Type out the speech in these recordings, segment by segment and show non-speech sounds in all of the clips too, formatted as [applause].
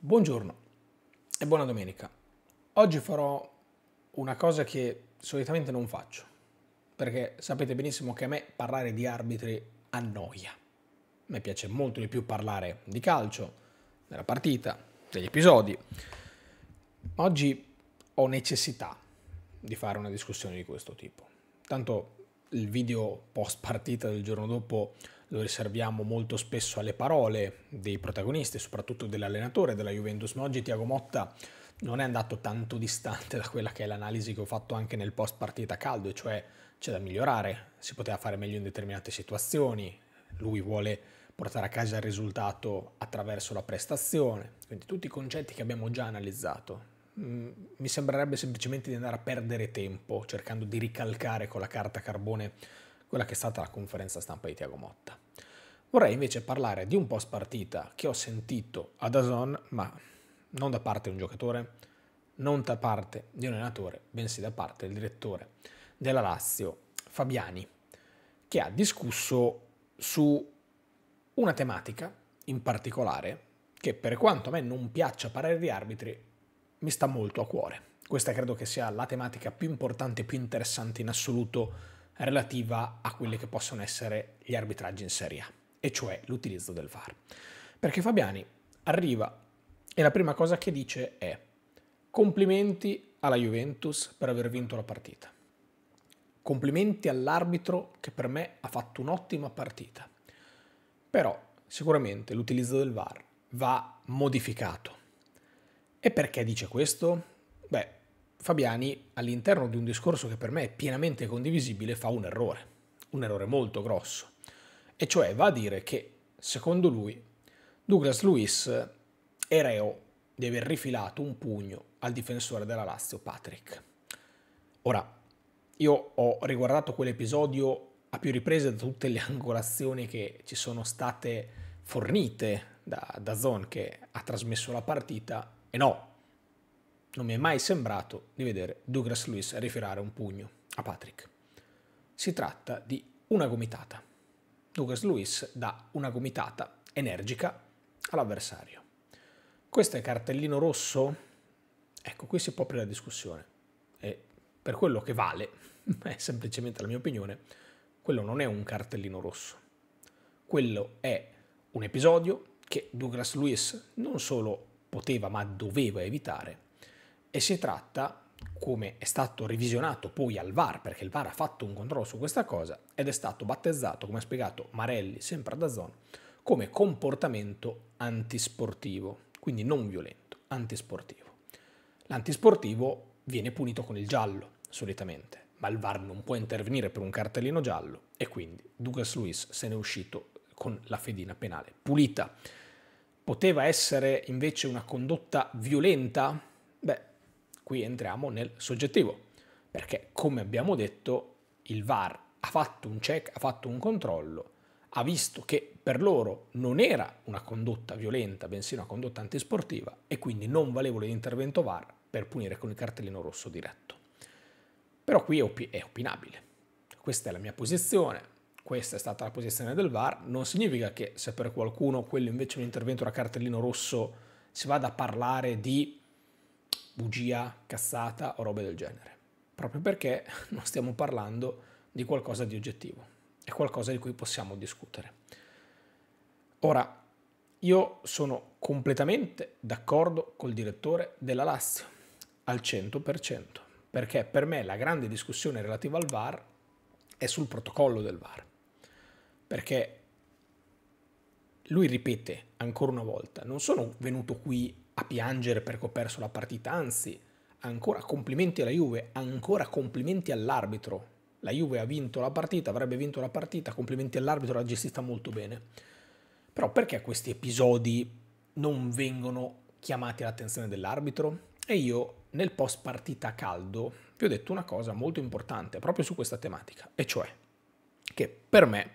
Buongiorno e buona domenica. Oggi farò una cosa che solitamente non faccio, perché sapete benissimo che a me parlare di arbitri annoia. A me piace molto di più parlare di calcio, della partita, degli episodi. Ma oggi ho necessità di fare una discussione di questo tipo. Tanto il video post partita del giorno dopo lo riserviamo molto spesso alle parole dei protagonisti, soprattutto dell'allenatore della Juventus, ma oggi Tiago Motta non è andato tanto distante da quella che è l'analisi che ho fatto anche nel post partita caldo, e cioè c'è da migliorare, si poteva fare meglio in determinate situazioni, lui vuole portare a casa il risultato attraverso la prestazione, quindi tutti i concetti che abbiamo già analizzato. Mm, mi sembrerebbe semplicemente di andare a perdere tempo cercando di ricalcare con la carta carbone quella che è stata la conferenza stampa di Tiago Motta. Vorrei invece parlare di un post partita che ho sentito ad Azon, ma non da parte di un giocatore, non da parte di un allenatore, bensì da parte del direttore della Lazio, Fabiani, che ha discusso su una tematica in particolare che per quanto a me non piaccia parere di arbitri, mi sta molto a cuore. Questa credo che sia la tematica più importante e più interessante in assoluto relativa a quelli che possono essere gli arbitraggi in Serie A, e cioè l'utilizzo del VAR. Perché Fabiani arriva e la prima cosa che dice è complimenti alla Juventus per aver vinto la partita. Complimenti all'arbitro che per me ha fatto un'ottima partita. Però sicuramente l'utilizzo del VAR va modificato. E perché dice questo? Beh, Fabiani, all'interno di un discorso che per me è pienamente condivisibile, fa un errore, un errore molto grosso. E cioè va a dire che, secondo lui, Douglas Luiz è reo di aver rifilato un pugno al difensore della Lazio, Patrick. Ora, io ho riguardato quell'episodio a più riprese da tutte le [laughs] angolazioni che ci sono state fornite da, da Zon che ha trasmesso la partita e no, non mi è mai sembrato di vedere Douglas Lewis rifirare un pugno a Patrick. Si tratta di una gomitata. Douglas Lewis dà una gomitata energica all'avversario. Questo è cartellino rosso? Ecco, qui si può aprire la discussione. E per quello che vale, [laughs] è semplicemente la mia opinione, quello non è un cartellino rosso. Quello è un episodio che Douglas Lewis non solo poteva ma doveva evitare e si tratta, come è stato revisionato poi al VAR, perché il VAR ha fatto un controllo su questa cosa, ed è stato battezzato, come ha spiegato Marelli, sempre da Azzon, come comportamento antisportivo, quindi non violento, antisportivo. L'antisportivo viene punito con il giallo, solitamente, ma il VAR non può intervenire per un cartellino giallo e quindi Douglas Luis se n'è uscito con la fedina penale pulita. Poteva essere invece una condotta violenta? Beh, qui entriamo nel soggettivo, perché come abbiamo detto il VAR ha fatto un check, ha fatto un controllo, ha visto che per loro non era una condotta violenta, bensì una condotta antisportiva e quindi non valevole di intervento VAR per punire con il cartellino rosso diretto. Però qui è, è opinabile. Questa è la mia posizione, questa è stata la posizione del VAR, non significa che se per qualcuno quello invece è un intervento da cartellino rosso si vada a parlare di bugia, cassata o robe del genere. Proprio perché [laughs] non stiamo parlando di qualcosa di oggettivo, è qualcosa di cui possiamo discutere. Ora, io sono completamente d'accordo col direttore della Lazio, al 100%, perché per me la grande discussione relativa al VAR è sul protocollo del VAR, perché lui ripete ancora una volta, non sono venuto qui a piangere perché ho perso la partita, anzi, ancora complimenti alla Juve, ancora complimenti all'arbitro. La Juve ha vinto la partita, avrebbe vinto la partita, complimenti all'arbitro, l'ha gestita molto bene. Però perché questi episodi non vengono chiamati all'attenzione dell'arbitro? E io nel post partita caldo vi ho detto una cosa molto importante proprio su questa tematica, e cioè che per me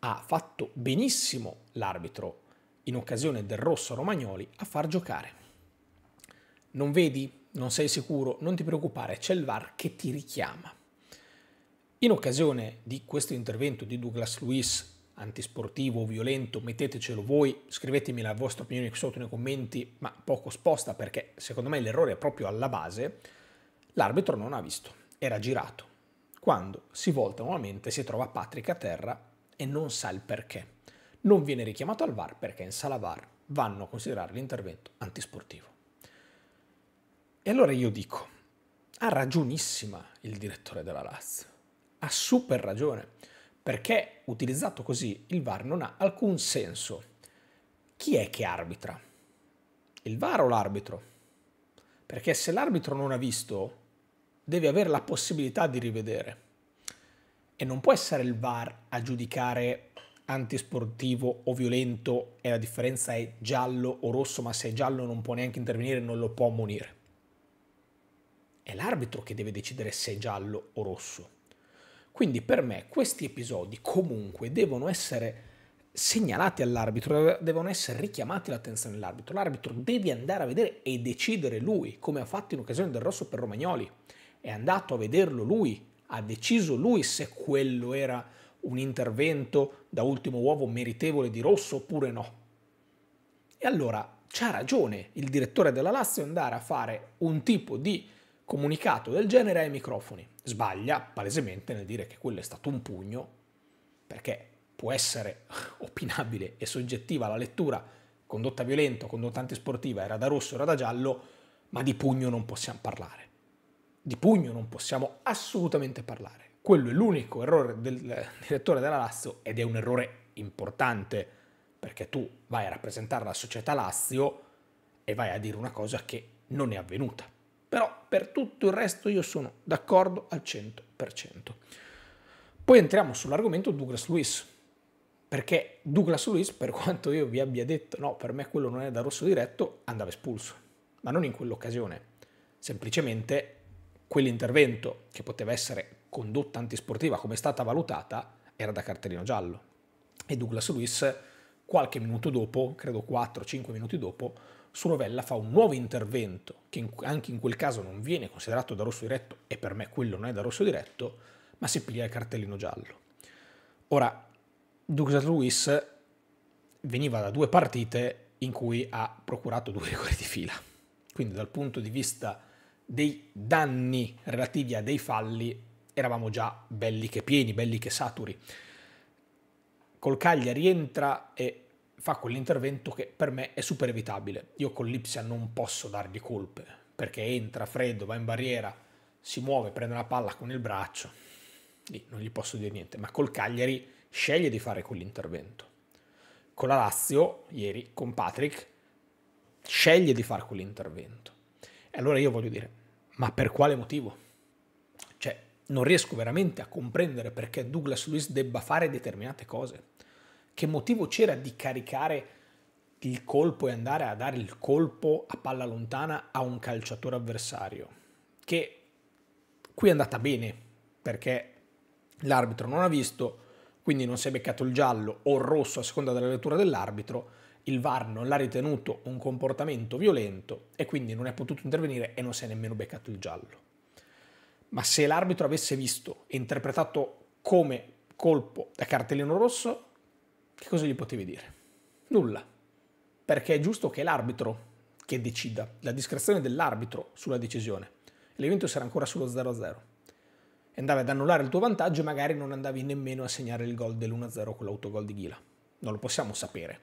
ha fatto benissimo l'arbitro in occasione del rosso Romagnoli, a far giocare. Non vedi? Non sei sicuro? Non ti preoccupare, c'è il VAR che ti richiama. In occasione di questo intervento di Douglas Lewis, antisportivo, violento, mettetecelo voi, scrivetemi la vostra opinione sotto nei commenti, ma poco sposta perché secondo me l'errore è proprio alla base, l'arbitro non ha visto, era girato. Quando si volta nuovamente si trova Patrick a terra e non sa il perché non viene richiamato al VAR perché in sala VAR vanno a considerare l'intervento antisportivo. E allora io dico, ha ragionissima il direttore della Lazio, ha super ragione, perché utilizzato così il VAR non ha alcun senso. Chi è che arbitra? Il VAR o l'arbitro? Perché se l'arbitro non ha visto, deve avere la possibilità di rivedere. E non può essere il VAR a giudicare antisportivo o violento e la differenza è giallo o rosso, ma se è giallo non può neanche intervenire, non lo può ammonire. È l'arbitro che deve decidere se è giallo o rosso. Quindi per me questi episodi comunque devono essere segnalati all'arbitro, devono essere richiamati l'attenzione dell'arbitro. L'arbitro deve andare a vedere e decidere lui, come ha fatto in occasione del rosso per Romagnoli. È andato a vederlo lui, ha deciso lui se quello era un intervento da ultimo uovo meritevole di rosso oppure no. E allora c'ha ragione il direttore della Lazio andare a fare un tipo di comunicato del genere ai microfoni. Sbaglia palesemente nel dire che quello è stato un pugno, perché può essere [laughs] opinabile e soggettiva la lettura, condotta violenta, condotta antisportiva, era da rosso, era da giallo, ma di pugno non possiamo parlare. Di pugno non possiamo assolutamente parlare. Quello è l'unico errore del direttore della Lazio ed è un errore importante perché tu vai a rappresentare la società Lazio e vai a dire una cosa che non è avvenuta. Però per tutto il resto io sono d'accordo al 100%. Poi entriamo sull'argomento Douglas Luiz, perché Douglas Luiz, per quanto io vi abbia detto no, per me quello non è da rosso diretto, andava espulso, ma non in quell'occasione. Semplicemente quell'intervento che poteva essere condotta antisportiva, come è stata valutata, era da cartellino giallo. E Douglas Luiz, qualche minuto dopo, credo 4-5 minuti dopo, su Rovella fa un nuovo intervento, che anche in quel caso non viene considerato da rosso diretto, e per me quello non è da rosso diretto, ma si piglia il cartellino giallo. Ora, Douglas Luiz veniva da due partite in cui ha procurato due rigori di fila. Quindi dal punto di vista dei danni relativi a dei falli eravamo già belli che pieni, belli che saturi. Col Cagliari entra e fa quell'intervento che per me è super evitabile. Io con l'Ipsia non posso dargli colpe, perché entra freddo, va in barriera, si muove, prende la palla con il braccio. Lì non gli posso dire niente, ma col Cagliari sceglie di fare quell'intervento. Con la Lazio, ieri, con Patrick, sceglie di fare quell'intervento. E allora io voglio dire, ma per quale motivo? non riesco veramente a comprendere perché Douglas Lewis debba fare determinate cose. Che motivo c'era di caricare il colpo e andare a dare il colpo a palla lontana a un calciatore avversario? Che qui è andata bene perché l'arbitro non ha visto, quindi non si è beccato il giallo o il rosso a seconda della lettura dell'arbitro. Il VAR non l'ha ritenuto un comportamento violento e quindi non è potuto intervenire e non si è nemmeno beccato il giallo ma se l'arbitro avesse visto e interpretato come colpo da cartellino rosso, che cosa gli potevi dire? Nulla, perché è giusto che l'arbitro che decida, la discrezione dell'arbitro sulla decisione. L'evento sarà ancora sullo 0-0. andavi ad annullare il tuo vantaggio e magari non andavi nemmeno a segnare il gol dell'1-0 con l'autogol di Ghila. Non lo possiamo sapere.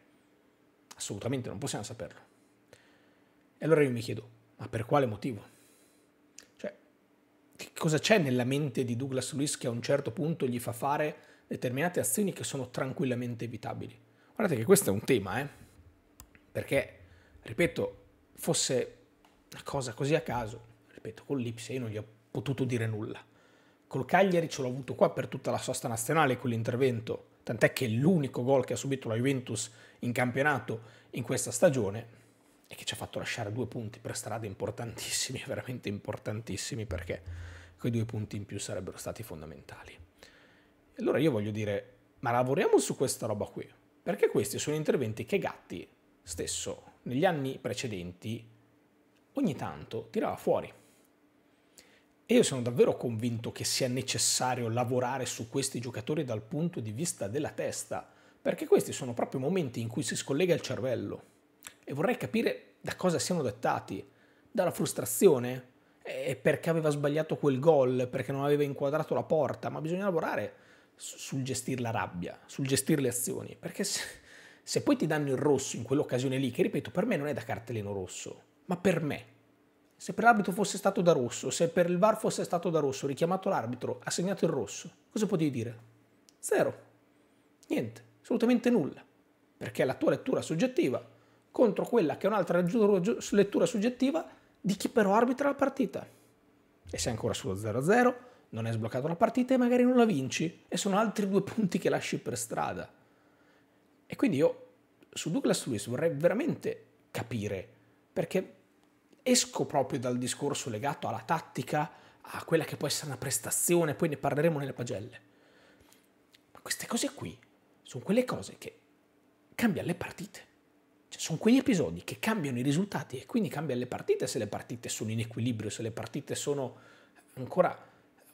Assolutamente non possiamo saperlo. E allora io mi chiedo, ma per quale motivo? cosa c'è nella mente di Douglas Lewis che a un certo punto gli fa fare determinate azioni che sono tranquillamente evitabili. Guardate che questo è un tema, eh? perché, ripeto, fosse una cosa così a caso, ripeto, con l'Ipsia io non gli ho potuto dire nulla. Col Cagliari ce l'ho avuto qua per tutta la sosta nazionale quell'intervento, tant'è che l'unico gol che ha subito la Juventus in campionato in questa stagione e che ci ha fatto lasciare due punti per strada importantissimi, [laughs] veramente importantissimi perché quei due punti in più sarebbero stati fondamentali. Allora io voglio dire, ma lavoriamo su questa roba qui, perché questi sono interventi che Gatti stesso negli anni precedenti ogni tanto tirava fuori. E io sono davvero convinto che sia necessario lavorare su questi giocatori dal punto di vista della testa, perché questi sono proprio momenti in cui si scollega il cervello. E vorrei capire da cosa siano dettati, dalla frustrazione, perché aveva sbagliato quel gol, perché non aveva inquadrato la porta, ma bisogna lavorare sul gestire la rabbia, sul gestire le azioni, perché se, se poi ti danno il rosso in quell'occasione lì, che ripeto, per me non è da cartellino rosso, ma per me, se per l'arbitro fosse stato da rosso, se per il VAR fosse stato da rosso, richiamato l'arbitro, ha segnato il rosso, cosa potevi dire? Zero. Niente, assolutamente nulla. Perché la tua lettura soggettiva contro quella che è un'altra lettura soggettiva di chi però arbitra la partita. E sei ancora sullo 0-0, non hai sbloccato la partita e magari non la vinci, e sono altri due punti che lasci per strada. E quindi io su Douglas Lewis vorrei veramente capire, perché esco proprio dal discorso legato alla tattica, a quella che può essere una prestazione, poi ne parleremo nelle pagelle. Ma queste cose qui sono quelle cose che cambiano le partite. Cioè, sono quegli episodi che cambiano i risultati e quindi cambia le partite se le partite sono in equilibrio, se le partite sono ancora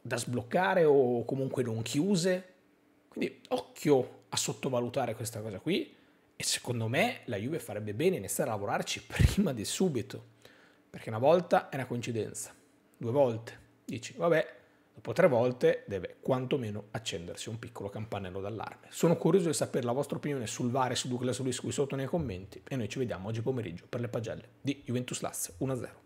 da sbloccare o comunque non chiuse. Quindi occhio a sottovalutare questa cosa qui e secondo me la Juve farebbe bene iniziare a lavorarci [laughs] prima di subito, perché una volta è una coincidenza, due volte dici vabbè Dopo tre volte deve quantomeno accendersi un piccolo campanello d'allarme. Sono curioso di sapere la vostra opinione sul VAR e su Douglas Luis qui sotto nei commenti e noi ci vediamo oggi pomeriggio per le pagelle di Juventus Lazio 1-0.